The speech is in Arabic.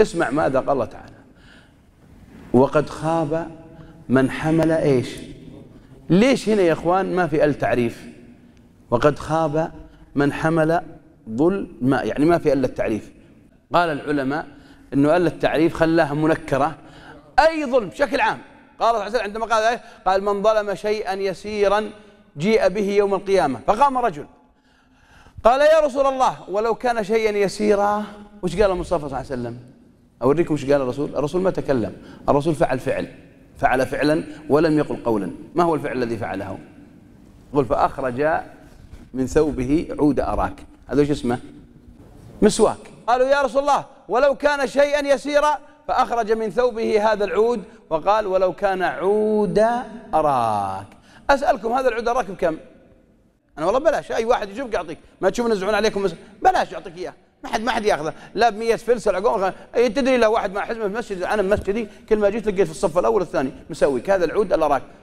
اسمع ماذا قال الله تعالى وقد خاب من حمل ايش ليش هنا يا اخوان ما في التعريف وقد خاب من حمل ظلما يعني ما في الا التعريف قال العلماء انه الا التعريف خلاها منكره اي ظلم بشكل عام قال الله عز عندما قال إيه؟ قال من ظلم شيئا يسيرا جيء به يوم القيامه فقام رجل قال يا رسول الله ولو كان شيئا يسيرا وش قال المصطفى صلى الله عليه وسلم أوريكم ايش قال الرسول الرسول ما تكلم الرسول فعل فعل فعل فعلا ولم يقل قولا ما هو الفعل الذي فعله قل فأخرج من ثوبه عود أراك هذا ايش اسمه مسواك قالوا يا رسول الله ولو كان شيئا يسيرا فأخرج من ثوبه هذا العود وقال ولو كان عود أراك أسألكم هذا العود أراك بكم أنا والله بلاش أي واحد يشوفك يعطيك ما تشوف ينزعون عليكم بلاش يعطيك إياه ما حد ما حد ياخذه لا ب 100 فلس ولا اي تدري لو واحد مع حزمه في المسجد انا مسجدي كل ما جيت لقيت في الصف الاول والثاني مسوي كذا العود الا راك